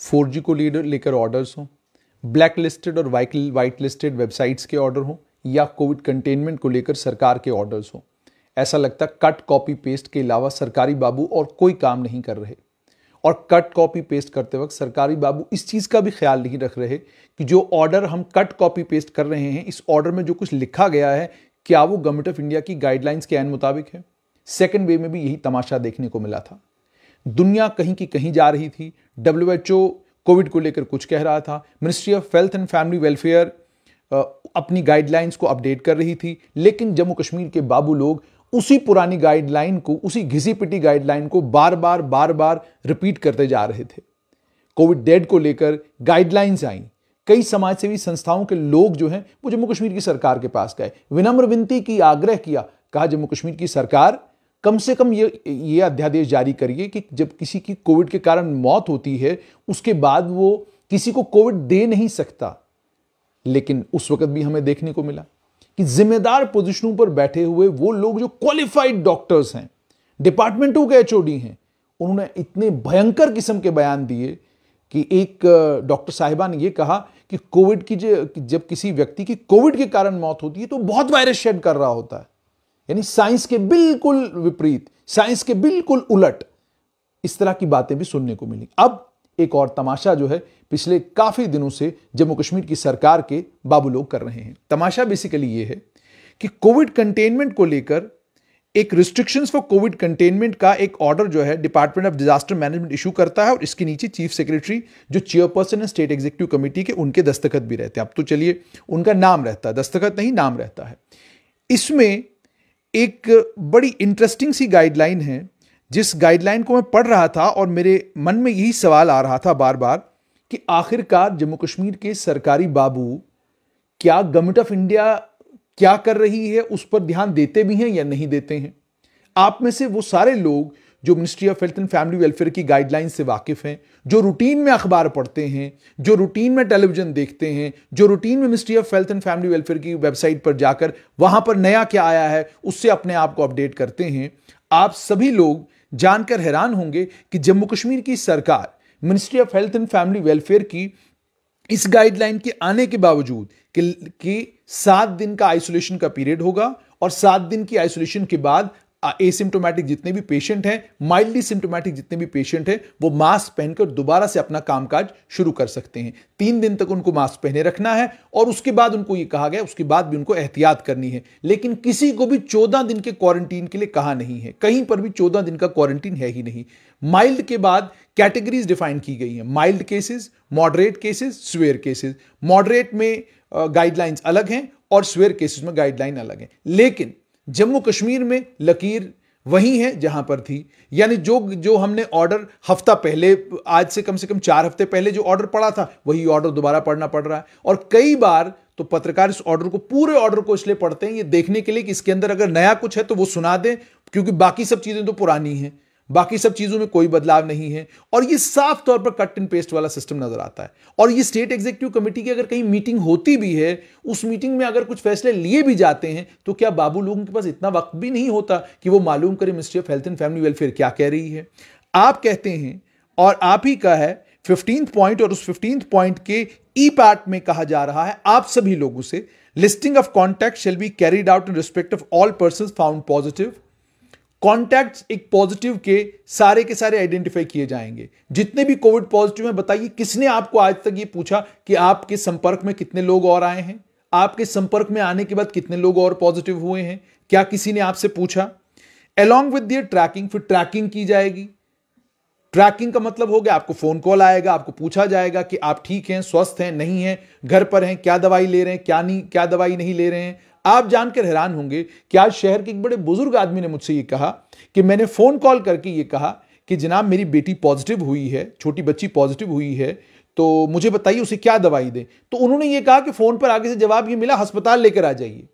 four को leader लेकर orders हों ब्लैक लिस्टेड और वाइट लिस्टेड वेबसाइट्स के ऑर्डर हों या कोविड कंटेनमेंट को लेकर सरकार के ऑर्डर्स हों ऐसा लगता कट कॉपी पेस्ट के अलावा सरकारी बाबू और कोई काम नहीं कर रहे और कट कॉपी पेस्ट करते वक्त सरकारी बाबू इस चीज़ का भी ख्याल नहीं रख रहे कि जो ऑर्डर हम कट कॉपी पेस्ट कर रहे हैं इस ऑर्डर में जो कुछ लिखा गया है क्या वो गवर्नमेंट ऑफ इंडिया की गाइडलाइंस के एन मुताबिक है सेकेंड वे में भी यही तमाशा देखने को मिला था दुनिया कहीं की कहीं जा रही थी डब्ल्यू एच ओ कोविड को लेकर कुछ कह रहा था ministry of health and family welfare अपनी गाइडलाइंस को अपडेट कर रही थी लेकिन जम्मू कश्मीर के बाबू लोग उसी पुरानी गाइडलाइन को उसी घिसी पिटी गाइडलाइन को बार बार बार बार रिपीट करते जा रहे थे कोविड डेड को लेकर गाइडलाइंस आई कई समाज सेवी संस्थाओं के लोग जो हैं वो जम्मू कश्मीर की सरकार के पास गए विनम्र विनती की आग्रह किया कहा जम्मू कश्मीर की सरकार कम से कम ये ये अध्यादेश जारी करिए कि जब किसी की कोविड के कारण मौत होती है उसके बाद वो किसी को कोविड दे नहीं सकता लेकिन उस वक्त भी हमें देखने को मिला कि जिम्मेदार पोजिशनों पर बैठे हुए वो लोग जो क्वालिफाइड डॉक्टर्स हैं डिपार्टमेंटों के एचओडी हैं उन्होंने इतने भयंकर किस्म के बयान दिए कि एक डॉक्टर साहिबा ने यह कहा कि कोविड की जब किसी व्यक्ति की कोविड के कारण मौत होती है तो बहुत वायरस शेड कर रहा होता है यानी साइंस के बिल्कुल विपरीत साइंस के बिल्कुल उलट इस तरह की बातें भी सुनने को मिली अब एक और तमाशा जो है पिछले काफ़ी दिनों से जम्मू कश्मीर की सरकार के बाबू लोग कर रहे हैं तमाशा बेसिकली ये है कि कोविड कंटेनमेंट को लेकर एक रिस्ट्रिक्शंस फॉर कोविड कंटेनमेंट का एक ऑर्डर जो है department of disaster management issue करता है और इसके नीचे चीफ सेक्रेटरी जो चेयरपर्सन है स्टेट एग्जीक्यूटिव कमेटी के उनके दस्तखत भी रहते हैं अब तो चलिए उनका नाम रहता है दस्तखत नहीं नाम रहता है इसमें एक बड़ी इंटरेस्टिंग सी गाइडलाइन है जिस गाइडलाइन को मैं पढ़ रहा था और मेरे मन में यही सवाल आ रहा था बार बार कि आखिरकार जम्मू कश्मीर के सरकारी बाबू क्या गवर्नमेंट ऑफ इंडिया क्या कर रही है उस पर ध्यान देते भी हैं या नहीं देते हैं आप में से वो सारे लोग जो ministry of health and family welfare की गाइडलाइन से वाकिफ़ हैं जो रूटीन में अखबार पढ़ते हैं जो रूटीन में टेलीविज़न देखते हैं जो रूटीन में ministry of health and family welfare की वेबसाइट पर जाकर वहां पर नया क्या आया है उससे अपने आप को अपडेट करते हैं आप सभी लोग जानकर हैरान होंगे कि जम्मू कश्मीर की सरकार ministry of health and family welfare की इस गाइडलाइन के आने के बावजूद कि सात दिन का आइसोलेशन का पीरियड होगा और सात दिन की आइसोलेशन के बाद एसिम्टोमेटिक जितने भी पेशेंट हैं माइल्डली सिम्टोमेटिक जितने भी पेशेंट हैं वो मास्क पहनकर दोबारा से अपना कामकाज शुरू कर सकते हैं तीन दिन तक उनको मास्क पहने रखना है और उसके बाद उनको ये कहा गया उसके बाद भी उनको एहतियात करनी है लेकिन किसी को भी चौदह दिन के क्वारंटीन के लिए कहा नहीं है कहीं पर भी चौदह दिन का क्वारंटीन है ही नहीं माइल्ड के बाद कैटेगरीज डिफाइन की गई हैं mild cases moderate cases severe cases moderate में गाइडलाइंस अलग हैं और स्वेयर केसेस में गाइडलाइन अलग है लेकिन जम्मू कश्मीर में लकीर वही है जहां पर थी यानी जो जो हमने ऑर्डर हफ्ता पहले आज से कम से कम चार हफ्ते पहले जो ऑर्डर पड़ा था वही ऑर्डर दोबारा पढ़ना पड़ रहा है और कई बार तो पत्रकार इस ऑर्डर को पूरे ऑर्डर को इसलिए पढ़ते हैं ये देखने के लिए कि इसके अंदर अगर नया कुछ है तो वो सुना दें क्योंकि बाकी सब चीज़ें तो पुरानी हैं बाकी सब चीज़ों में कोई बदलाव नहीं है और ये साफ तौर पर कट एंड पेस्ट वाला सिस्टम नज़र आता है और ये स्टेट एग्जीक्यूटिव कमेटी की अगर कहीं मीटिंग होती भी है उस मीटिंग में अगर कुछ फैसले लिए भी जाते हैं तो क्या बाबू लोगों के पास इतना वक्त भी नहीं होता कि वो मालूम करें ministry of health and family welfare क्या कह रही है आप कहते हैं और आप ही का है फिफ्टींथ पॉइंट और उस फिफ्टींथ पॉइंट के ई e पार्ट में कहा जा रहा है आप सभी लोगों से listing of contact shall be carried out in respect of all person found positive contact एक पॉजिटिव के सारे के सारे आइडेंटिफाई किए जाएंगे जितने भी कोविड पॉजिटिव हैं बताइए किसने आपको आज तक ये पूछा कि आपके संपर्क में कितने लोग और आए हैं आपके संपर्क में आने के बाद कितने लोग और पॉजिटिव हुए हैं क्या किसी ने आपसे पूछा अलॉन्ग विद दियर ट्रैकिंग फिर ट्रैकिंग की जाएगी ट्रैकिंग का मतलब हो गया आपको फोन कॉल आएगा आपको पूछा जाएगा कि आप ठीक हैं स्वस्थ हैं नहीं हैं घर पर हैं क्या दवाई ले रहे हैं क्या नहीं क्या दवाई नहीं ले रहे हैं आप जानकर हैरान होंगे कि आज शहर के एक बड़े बुजुर्ग आदमी ने मुझसे ये कहा कि मैंने फ़ोन कॉल करके ये कहा कि जनाब मेरी बेटी पॉजिटिव हुई है छोटी बच्ची पॉजिटिव हुई है तो मुझे बताइए उसे क्या दवाई दें तो उन्होंने ये कहा कि फ़ोन पर आगे से जवाब ये मिला अस्पताल लेकर आ जाइए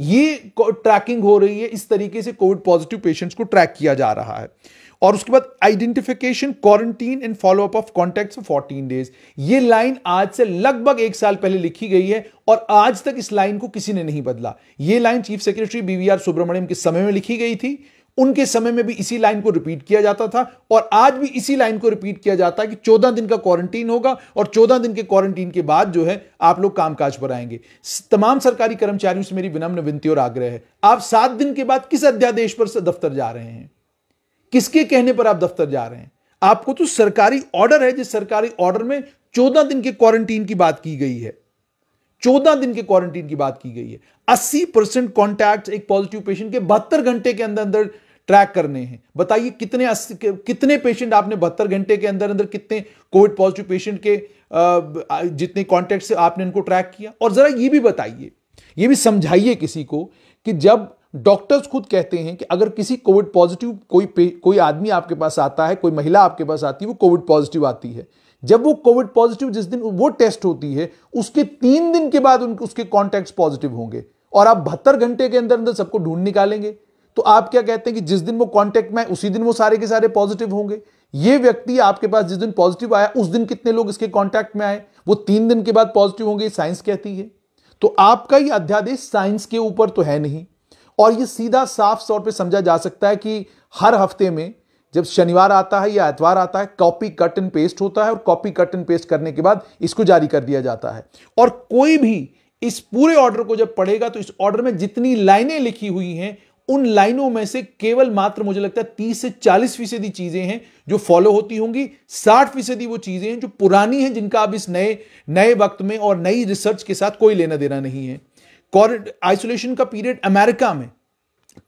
ये ट्रैकिंग हो रही है इस तरीके से कोविड पॉजिटिव पेशेंट्स को ट्रैक किया जा रहा है और उसके बाद identification quarantine and follow up of for fourteen days ये लाइन आज से लगभग एक साल पहले लिखी गई है और आज तक इस लाइन को किसी ने नहीं बदला ये line chief secretary BVR Subrahmanyam के समय में लिखी गई थी उनके समय में भी इसी लाइन को रिपीट किया जाता था और आज भी इसी लाइन को रिपीट किया जाता है कि 14 दिन का क्वारंटीन होगा और 14 दिन के क्वारंटीन के बाद जो है आप लोग कामकाज पर आएंगे तमाम सरकारी कर्मचारियों से मेरी विनम्र विनती और आग्रह है आप सात दिन के बाद किस अध्यादेश पर दफ्तर जा रहे हैं किसके कहने पर आप दफ्तर जा रहे हैं आपको तो सरकारी ऑर्डर है जिस सरकारी ऑर्डर में चौदह दिन के क्वारंटीन की बात की गई है चौदह दिन के क्वारंटीन की बात की गई है अस्सी परसेंट कॉन्टैक्ट एक पॉजिटिव पेशेंट के बहत्तर घंटे के अंदर अंदर ट्रैक करने हैं बताइए कितने कितने पेशेंट आपने बहत्तर घंटे के अंदर अंदर कितने कोविड पॉजिटिव पेशेंट के जितने कॉन्टैक्ट से आपने इनको ट्रैक किया और जरा ये भी बताइए ये भी समझाइए किसी को कि जब डॉक्टर्स खुद कहते हैं कि अगर किसी कोविड पॉजिटिव कोई कोई आदमी आपके पास आता है कोई महिला आपके पास आती है वो कोविड पॉजिटिव आती है जब वो कोविड पॉजिटिव जिस दिन वो टेस्ट होती है उसके तीन दिन के बाद उनके उसके कॉन्टैक्ट पॉजिटिव होंगे और आप बहत्तर घंटे के अंदर अंदर सबको ढूंढ निकालेंगे तो आप क्या कहते हैं कि जिस दिन वो कॉन्टैक्ट में उसी दिन वो सारे के सारे पॉजिटिव होंगे ये व्यक्ति आपके पास जिस दिन पॉजिटिव आया उस दिन कितने लोग इसके कॉन्टैक्ट में आए वो तीन दिन के बाद पॉजिटिव होंगे साइंस कहती है तो आपका ये अध्यादेश साइंस के ऊपर तो है नहीं और ये सीधा साफ तौर पे समझा जा सकता है कि हर हफ्ते में जब शनिवार आता है या एतवार आता है कॉपी कट एंड पेस्ट होता है और कॉपी कट एंड पेस्ट करने के बाद इसको जारी कर दिया जाता है और कोई भी इस पूरे ऑर्डर को जब पढ़ेगा तो इस ऑर्डर में जितनी लाइनें लिखी हुई हैं उन लाइनों में से केवल मात्र मुझे लगता है तीस से चालीस फीसदी चीजें हैं जो फॉलो होती होंगी साठ फीसदी वो चीजें हैं जो पुरानी हैं जिनका अब इस नए नए वक्त में और नई रिसर्च के साथ कोई लेना देना नहीं है आइसोलेशन का पीरियड अमेरिका में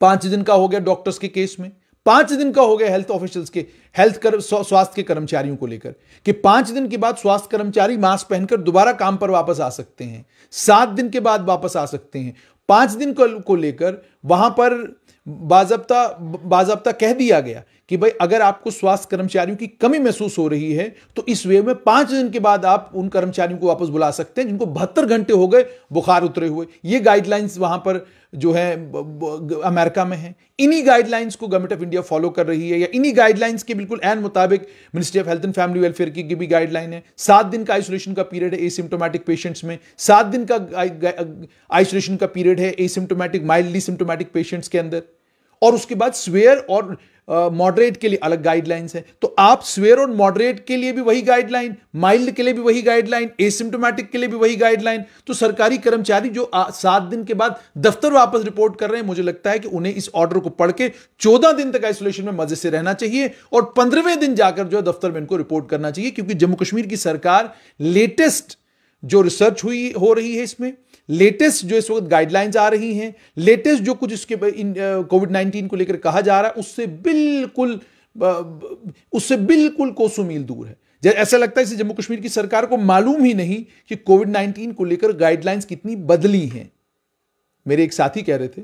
पांच दिन का हो गया डॉक्टर्स के केस में पांच दिन का हो गया हेल्थ ऑफिशियल्स के हेल्थ कर स्वास्थ्य के कर्मचारियों को लेकर कि पांच दिन के बाद स्वास्थ्य कर्मचारी मास्क पहनकर दोबारा काम पर वापस आ सकते हैं सात दिन के बाद वापस आ सकते हैं पांच दिन को, को लेकर वहां पर बाजबता बाजबता कह दिया गया कि भाई अगर आपको स्वास्थ्य कर्मचारियों की कमी महसूस हो रही है तो इस वे में पांच दिन के बाद आप उन कर्मचारियों को वापस बुला सकते हैं जिनको बहत्तर घंटे हो गए बुखार उतरे हुए ये गाइडलाइंस वहां पर जो है अमेरिका में है इन्हीं गाइडलाइंस को गवर्नमेंट ऑफ इंडिया फॉलो कर रही है या इन्हीं गाइडलाइंस के बिल्कुल एन मुताबिक ministry of health and family welfare की भी गाइडलाइन है सात दिन का आइसोलेशन का पीरियड है एसिम्टोमेटिक पेशेंट्स में सात दिन का आइसोलेशन का पीरियड है एसिम्टोमेटिक माइल्डली सिम्टोमेटिक पेशेंट्स के अंदर और उसके बाद स्वेयर और मॉडरेट uh, के लिए अलग गाइडलाइंस है तो आप स्वेयर और मॉडरेट के लिए भी वही गाइडलाइन माइल्ड के लिए भी वही गाइडलाइन एसिम्टोमेटिक के लिए भी वही गाइडलाइन तो सरकारी कर्मचारी जो सात दिन के बाद दफ्तर वापस रिपोर्ट कर रहे हैं मुझे लगता है कि उन्हें इस ऑर्डर को पढ़ के चौदह दिन तक आइसोलेशन में मजे से रहना चाहिए और पंद्रहवें दिन जाकर जो है दफ्तर में इनको रिपोर्ट करना चाहिए क्योंकि जम्मू कश्मीर की सरकार लेटेस्ट जो रिसर्च हुई हो रही है इसमें लेटेस्ट जो इस वक्त गाइडलाइंस आ रही हैं लेटेस्ट जो कुछ इसके कोविड नाइन्टीन को लेकर कहा जा रहा है उससे बिल्कुल उससे बिल्कुल कोसुमील मील दूर है ऐसा लगता है जम्मू कश्मीर की सरकार को मालूम ही नहीं कि कोविड नाइन्टीन को लेकर गाइडलाइंस कितनी बदली हैं मेरे एक साथी कह रहे थे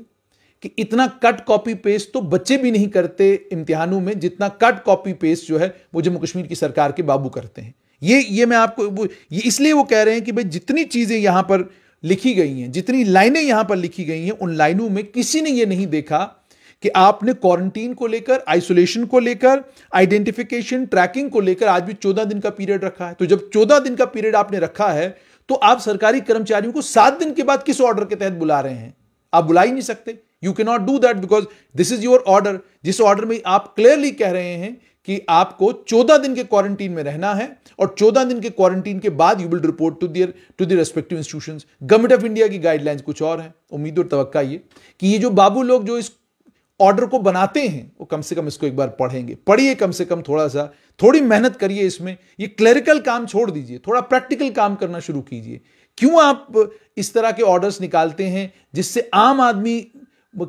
कि इतना कट कॉपी पेस्ट तो बच्चे भी नहीं करते इम्तिहानों में जितना कट कॉपी पेस्ट जो है वो जम्मू कश्मीर की सरकार के बाबू करते हैं ये ये मैं आपको ये इसलिए वो कह रहे हैं कि भाई जितनी चीज़ें यहां पर लिखी गई हैं जितनी लाइनें यहां पर लिखी गई हैं उन लाइनों में किसी ने ये नहीं देखा कि आपने क्वारंटीन को लेकर आइसोलेशन को लेकर आइडेंटिफिकेशन ट्रैकिंग को लेकर आज भी चौदह दिन का पीरियड रखा है तो जब चौदह दिन का पीरियड आपने रखा है तो आप सरकारी कर्मचारियों को सात दिन के बाद किस ऑर्डर के तहत बुला रहे हैं आप बुला ही नहीं सकते you can not do that because this is your order जिस ऑर्डर में आप क्लियरली कह रहे हैं कि आपको 14 दिन के क्वारंटीन में रहना है और 14 दिन के क्वारंटीन के बाद you will report to their to their respective institution government of India की गाइडलाइंस कुछ और है उम्मीद और तवक्का ये कि ये जो बाबू लोग जो इस ऑर्डर को बनाते हैं वो कम से कम इसको एक बार पढ़ेंगे पढ़िए कम से कम थोड़ा सा थोड़ी मेहनत करिए इसमें ये क्लरिकल काम छोड़ दीजिए थोड़ा प्रैक्टिकल काम करना शुरू कीजिए क्यों आप इस तरह के ऑर्डर्स निकालते हैं जिससे आम आदमी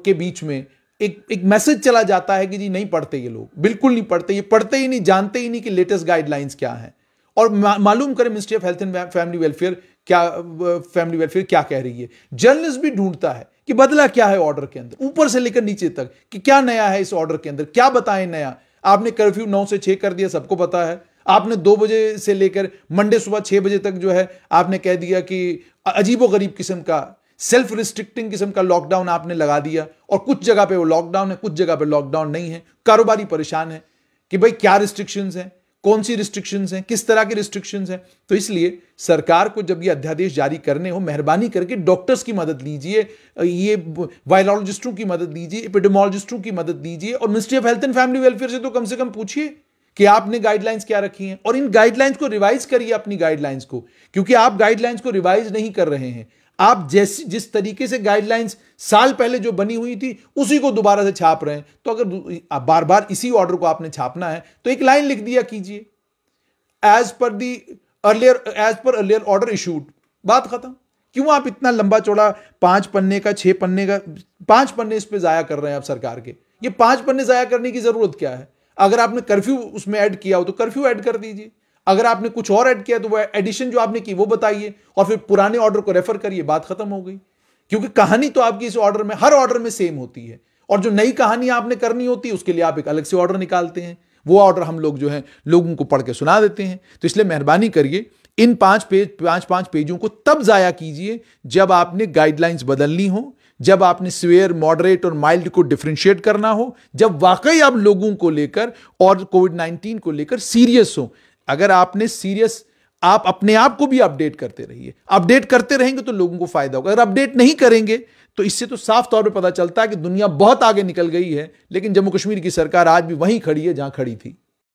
के बीच में एक एक मैसेज चला जाता है कि जी नहीं पढ़ते ये लोग बिल्कुल नहीं पढ़ते ये पढ़ते ही नहीं जानते ही नहीं कि लेटेस्ट गाइडलाइंस क्या हैं और मा, मालूम करें ministry of health and family welfare क्या फैमिली वेलफेयर क्या कह रही है जर्नलिस्ट भी ढूंढता है कि बदला क्या है ऑर्डर के अंदर ऊपर से लेकर नीचे तक कि क्या नया है इस ऑर्डर के अंदर क्या बताएं नया आपने कर्फ्यू नौ से छह कर दिया सबको पता है आपने दो बजे से लेकर मंडे सुबह छह बजे तक जो है आपने कह दिया कि अजीबो गरीब किस्म का सेल्फ रिस्ट्रिक्टिंग किस्म का लॉकडाउन आपने लगा दिया और कुछ जगह पे वो लॉकडाउन है कुछ जगह पे लॉकडाउन नहीं है कारोबारी परेशान है कि भाई क्या रिस्ट्रिक्शंस हैं कौन सी रिस्ट्रिक्शंस हैं किस तरह की रिस्ट्रिक्शंस हैं तो इसलिए सरकार को जब ये अध्यादेश जारी करने हो मेहरबानी करके डॉक्टर्स की मदद लीजिए ये वायरोलॉजिस्टों की मदद लीजिए एपिडेमोलॉजिस्टों की मदद लीजिए और ministry of health and family welfare से तो कम से कम पूछिए कि आपने गाइडलाइंस क्या रखी हैं और इन गाइडलाइंस को रिवाइज करिए अपनी गाइडलाइंस को क्योंकि आप गाइडलाइंस को रिवाइज नहीं कर रहे हैं आप जैसी जिस तरीके से गाइडलाइंस साल पहले जो बनी हुई थी उसी को दोबारा से छाप रहे हैं तो अगर बार बार इसी ऑर्डर को आपने छापना है तो एक लाइन लिख दिया कीजिए as per the earlier as per earlier order issued बात खत्म क्यों आप इतना लंबा चौड़ा पांच पन्ने का छह पन्ने का पांच पन्ने इस पर जाया कर रहे हैं आप सरकार के ये पांच पन्ने जाया करने की जरूरत क्या है अगर आपने कर्फ्यू उसमें ऐड किया हो तो कर्फ्यू ऐड कर दीजिए अगर आपने कुछ और ऐड किया तो वह एडिशन जो आपने की वो बताइए और फिर पुराने ऑर्डर को रेफर करिए बात खत्म हो गई क्योंकि कहानी तो आपकी इस ऑर्डर में हर ऑर्डर में सेम होती है और जो नई कहानी आपने करनी होती है उसके लिए आप एक अलग से ऑर्डर निकालते हैं वो ऑर्डर हम लोग जो है लोगों को पढ़ के सुना देते हैं तो इसलिए मेहरबानी करिए इन पांच पेज पांच पांच पेजों को तब जाया कीजिए जब आपने गाइडलाइंस बदलनी हो जब आपने स्वेयर मॉडरेट और माइल्ड को डिफ्रेंशिएट करना हो जब वाकई आप लोगों को लेकर और कोविड नाइन्टीन को लेकर सीरियस हो अगर आपने सीरियस आप अपने आप को भी अपडेट करते रहिए अपडेट करते रहेंगे तो लोगों को फायदा होगा अगर अपडेट नहीं करेंगे तो इससे तो साफ तौर पर पता चलता है कि दुनिया बहुत आगे निकल गई है लेकिन जम्मू कश्मीर की सरकार आज भी वहीं खड़ी है जहां खड़ी थी